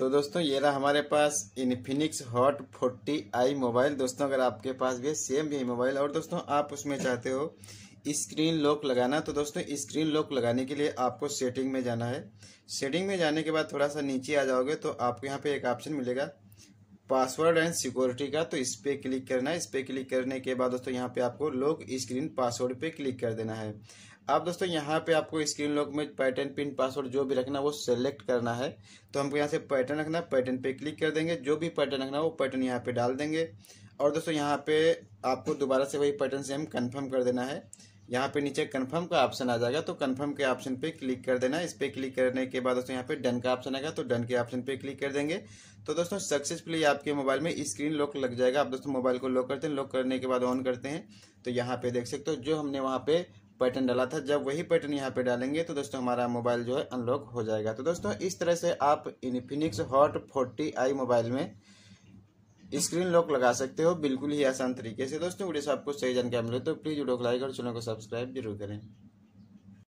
तो दोस्तों ये रहा हमारे पास Infinix hot forty I mobile दोस्तों अगर आपके पास भी है सेम भी मोबाइल और दोस्तों आप उसमें चाहते हो स्क्रीन लॉक लगाना तो दोस्तों स्क्रीन लॉक लगाने के लिए आपको सेटिंग में जाना है सेटिंग में जाने के बाद थोड़ा सा नीचे आ जाओगे तो आपको यहाँ पे एक ऑप्शन मिलेगा पासवर्ड एंड सिक्योरिटी का तो इस पर क्लिक करना है इस पर क्लिक करने के बाद दोस्तों यहाँ पे आपको लॉक स्क्रीन पासवर्ड पे क्लिक कर देना है अब दोस्तों यहाँ पे आपको स्क्रीन लॉक में पैटर्न पिन पासवर्ड जो भी रखना वो सेलेक्ट करना है तो हमको यहाँ से पैटर्न रखना है पैटर्न पे क्लिक कर देंगे जो भी पैटर्न रखना वो पैटर्न यहाँ पे डाल देंगे और दोस्तों यहाँ पे आपको दोबारा से वही पैटर्न से हम कन्फर्म कर देना है यहाँ पे नीचे कन्फर्म का ऑप्शन आ जाएगा तो कन्फर्म के ऑप्शन पे क्लिक कर देना इस पर क्लिक करने के बाद दोस्तों यहाँ पे डन का ऑप्शन आएगा तो डन के ऑप्शन पे क्लिक कर देंगे तो दोस्तों सक्सेसफुली आपके मोबाइल में स्क्रीन लॉक लग जाएगा आप दोस्तों मोबाइल को लॉक करते हैं लॉक करने के बाद ऑन करते हैं तो यहाँ पे देख सकते हो जो हमने वहाँ पे पैटर्न डाला था जब वही पैटर्न यहाँ पे डालेंगे तो दोस्तों हमारा मोबाइल जो है अनलॉक हो जाएगा तो दोस्तों इस तरह से आप Infinix hot forty I mobile में स्क्रीन लॉक लगा सकते हो बिल्कुल ही आसान तरीके से दोस्तों वीडियो से आपको सही जानकारी मिले तो प्लीज़ वीडियो को लाइक और चैनल को सब्सक्राइब जरूर करें